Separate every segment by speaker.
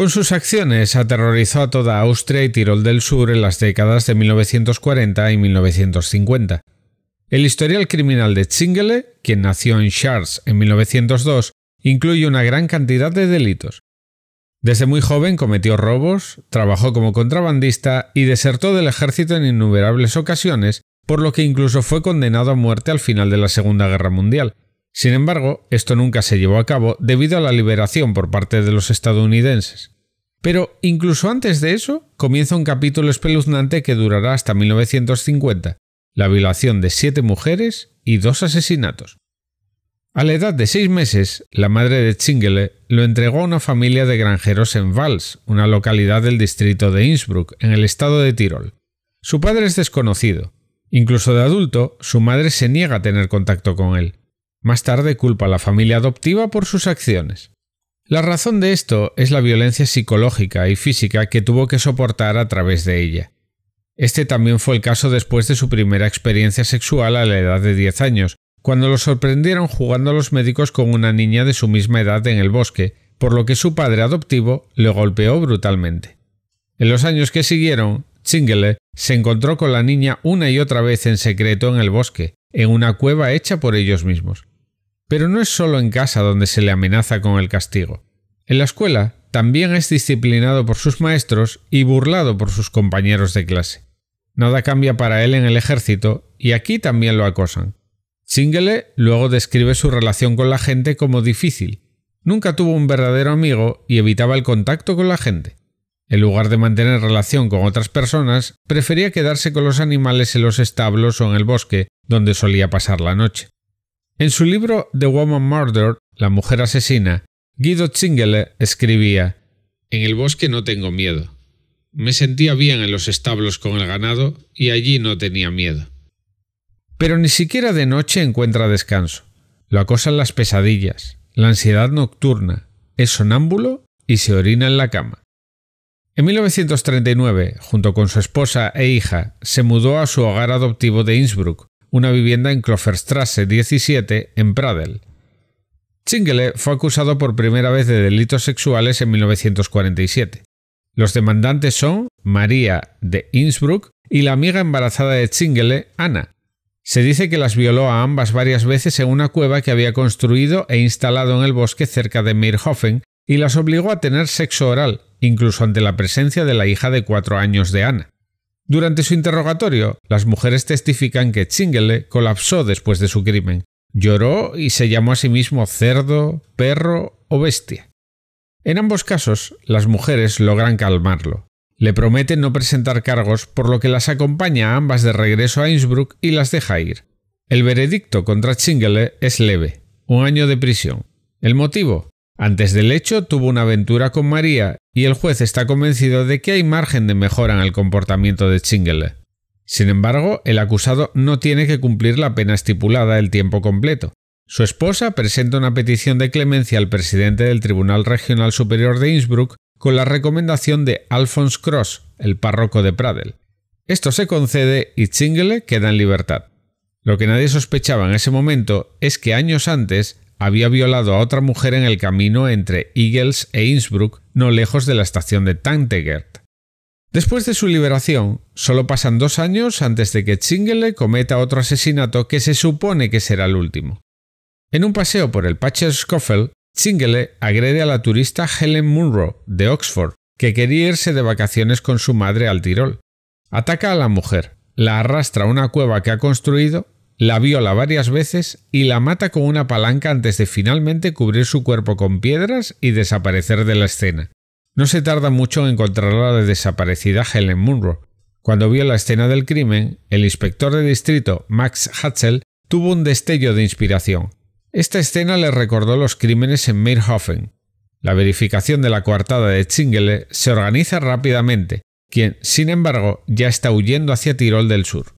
Speaker 1: Con sus acciones aterrorizó a toda Austria y Tirol del Sur en las décadas de 1940 y 1950. El historial criminal de Zingele, quien nació en Scharz en 1902, incluye una gran cantidad de delitos. Desde muy joven cometió robos, trabajó como contrabandista y desertó del ejército en innumerables ocasiones, por lo que incluso fue condenado a muerte al final de la Segunda Guerra Mundial. Sin embargo, esto nunca se llevó a cabo debido a la liberación por parte de los estadounidenses. Pero incluso antes de eso, comienza un capítulo espeluznante que durará hasta 1950, la violación de siete mujeres y dos asesinatos. A la edad de seis meses, la madre de Chingele lo entregó a una familia de granjeros en Valls, una localidad del distrito de Innsbruck, en el estado de Tirol. Su padre es desconocido. Incluso de adulto, su madre se niega a tener contacto con él. Más tarde culpa a la familia adoptiva por sus acciones. La razón de esto es la violencia psicológica y física que tuvo que soportar a través de ella. Este también fue el caso después de su primera experiencia sexual a la edad de 10 años, cuando lo sorprendieron jugando los médicos con una niña de su misma edad en el bosque, por lo que su padre adoptivo le golpeó brutalmente. En los años que siguieron, Chingele se encontró con la niña una y otra vez en secreto en el bosque, en una cueva hecha por ellos mismos. Pero no es solo en casa donde se le amenaza con el castigo. En la escuela también es disciplinado por sus maestros y burlado por sus compañeros de clase. Nada cambia para él en el ejército y aquí también lo acosan. Singele luego describe su relación con la gente como difícil. Nunca tuvo un verdadero amigo y evitaba el contacto con la gente. En lugar de mantener relación con otras personas, prefería quedarse con los animales en los establos o en el bosque, donde solía pasar la noche. En su libro The Woman Murdered, La mujer asesina, Guido Zingele escribía, En el bosque no tengo miedo. Me sentía bien en los establos con el ganado y allí no tenía miedo. Pero ni siquiera de noche encuentra descanso. Lo acosan las pesadillas, la ansiedad nocturna, es sonámbulo y se orina en la cama. En 1939, junto con su esposa e hija, se mudó a su hogar adoptivo de Innsbruck, una vivienda en Kloferstrasse 17 en Pradel. Chingele fue acusado por primera vez de delitos sexuales en 1947. Los demandantes son María de Innsbruck y la amiga embarazada de Chingele, Ana. Se dice que las violó a ambas varias veces en una cueva que había construido e instalado en el bosque cerca de Meirhofen y las obligó a tener sexo oral, incluso ante la presencia de la hija de cuatro años de Ana. Durante su interrogatorio, las mujeres testifican que Chingele colapsó después de su crimen. Lloró y se llamó a sí mismo cerdo, perro o bestia. En ambos casos, las mujeres logran calmarlo. Le prometen no presentar cargos, por lo que las acompaña a ambas de regreso a Innsbruck y las deja ir. El veredicto contra Chingele es leve, un año de prisión. ¿El motivo? Antes del hecho tuvo una aventura con María y el juez está convencido de que hay margen de mejora en el comportamiento de Chingle. Sin embargo, el acusado no tiene que cumplir la pena estipulada el tiempo completo. Su esposa presenta una petición de clemencia al presidente del Tribunal Regional Superior de Innsbruck con la recomendación de Alphonse Cross, el párroco de Pradel. Esto se concede y Chingle queda en libertad. Lo que nadie sospechaba en ese momento es que años antes había violado a otra mujer en el camino entre Eagles e Innsbruck, no lejos de la estación de tantegert Después de su liberación, solo pasan dos años antes de que Chingele cometa otro asesinato que se supone que será el último. En un paseo por el Pacherskofel, Chingele agrede a la turista Helen Munro, de Oxford, que quería irse de vacaciones con su madre al Tirol. Ataca a la mujer, la arrastra a una cueva que ha construido la viola varias veces y la mata con una palanca antes de finalmente cubrir su cuerpo con piedras y desaparecer de la escena. No se tarda mucho en encontrar a la desaparecida Helen Munro. Cuando vio la escena del crimen, el inspector de distrito Max Hatzel tuvo un destello de inspiración. Esta escena le recordó los crímenes en Meerhofen. La verificación de la coartada de Chingele se organiza rápidamente, quien, sin embargo, ya está huyendo hacia Tirol del Sur.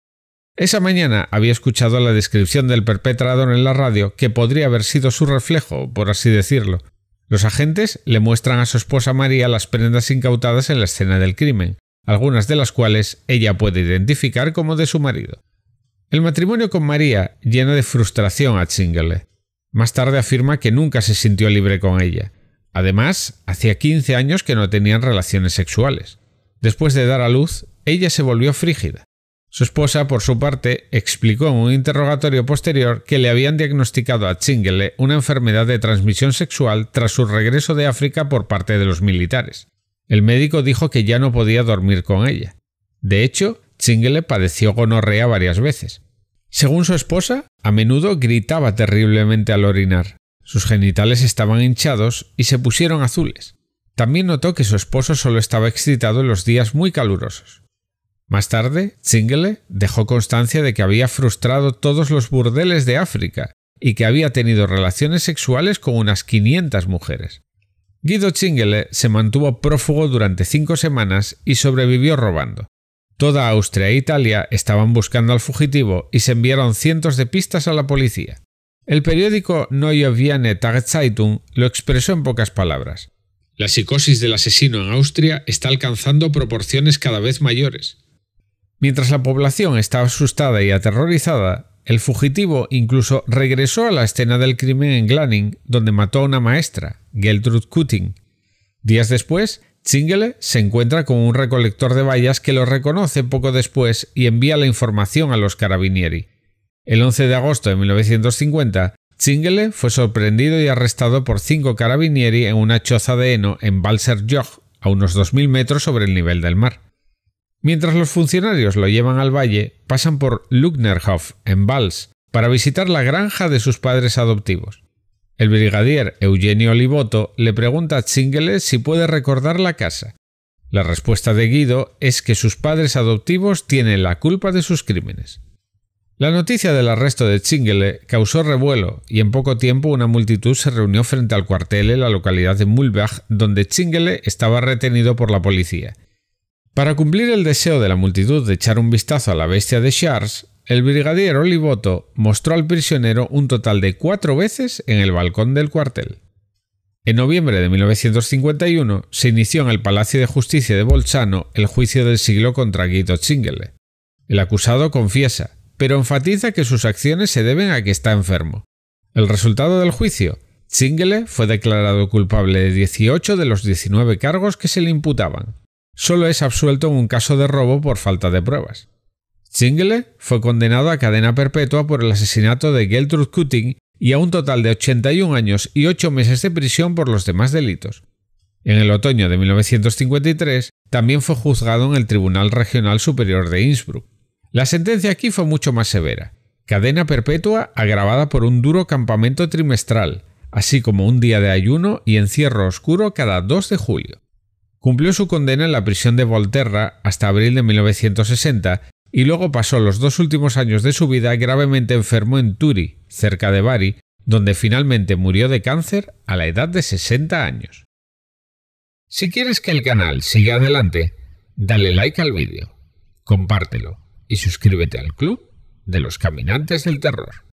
Speaker 1: Esa mañana había escuchado la descripción del perpetrador en la radio que podría haber sido su reflejo, por así decirlo. Los agentes le muestran a su esposa María las prendas incautadas en la escena del crimen, algunas de las cuales ella puede identificar como de su marido. El matrimonio con María llena de frustración a chingale Más tarde afirma que nunca se sintió libre con ella. Además, hacía 15 años que no tenían relaciones sexuales. Después de dar a luz, ella se volvió frígida. Su esposa, por su parte, explicó en un interrogatorio posterior que le habían diagnosticado a Chingele una enfermedad de transmisión sexual tras su regreso de África por parte de los militares. El médico dijo que ya no podía dormir con ella. De hecho, Chingele padeció gonorrea varias veces. Según su esposa, a menudo gritaba terriblemente al orinar. Sus genitales estaban hinchados y se pusieron azules. También notó que su esposo solo estaba excitado en los días muy calurosos. Más tarde, Zingele dejó constancia de que había frustrado todos los burdeles de África y que había tenido relaciones sexuales con unas 500 mujeres. Guido Zingele se mantuvo prófugo durante cinco semanas y sobrevivió robando. Toda Austria e Italia estaban buscando al fugitivo y se enviaron cientos de pistas a la policía. El periódico Neue Vienne Zeitung lo expresó en pocas palabras. La psicosis del asesino en Austria está alcanzando proporciones cada vez mayores. Mientras la población estaba asustada y aterrorizada, el fugitivo incluso regresó a la escena del crimen en Glanning, donde mató a una maestra, Geltrud Kutting. Días después, Chingele se encuentra con un recolector de vallas que lo reconoce poco después y envía la información a los carabinieri. El 11 de agosto de 1950, Zingele fue sorprendido y arrestado por cinco carabinieri en una choza de heno en Joch, a unos 2.000 metros sobre el nivel del mar. Mientras los funcionarios lo llevan al valle, pasan por Lugnerhof, en Vals, para visitar la granja de sus padres adoptivos. El brigadier Eugenio Olivoto le pregunta a Chingele si puede recordar la casa. La respuesta de Guido es que sus padres adoptivos tienen la culpa de sus crímenes. La noticia del arresto de Chingele causó revuelo y en poco tiempo una multitud se reunió frente al cuartel en la localidad de Mulbach donde Chingele estaba retenido por la policía. Para cumplir el deseo de la multitud de echar un vistazo a la bestia de Charles, el brigadier Olivoto mostró al prisionero un total de cuatro veces en el balcón del cuartel. En noviembre de 1951 se inició en el Palacio de Justicia de Bolzano el juicio del siglo contra Guido Chingele. El acusado confiesa, pero enfatiza que sus acciones se deben a que está enfermo. El resultado del juicio, Chingele fue declarado culpable de 18 de los 19 cargos que se le imputaban solo es absuelto en un caso de robo por falta de pruebas. Zingle fue condenado a cadena perpetua por el asesinato de Geltrud Kutting y a un total de 81 años y 8 meses de prisión por los demás delitos. En el otoño de 1953 también fue juzgado en el Tribunal Regional Superior de Innsbruck. La sentencia aquí fue mucho más severa. Cadena perpetua agravada por un duro campamento trimestral, así como un día de ayuno y encierro oscuro cada 2 de julio. Cumplió su condena en la prisión de Volterra hasta abril de 1960 y luego pasó los dos últimos años de su vida gravemente enfermo en Turi, cerca de Bari, donde finalmente murió de cáncer a la edad de 60 años. Si quieres que el canal siga adelante, dale like al vídeo, compártelo y suscríbete al club de los caminantes del terror.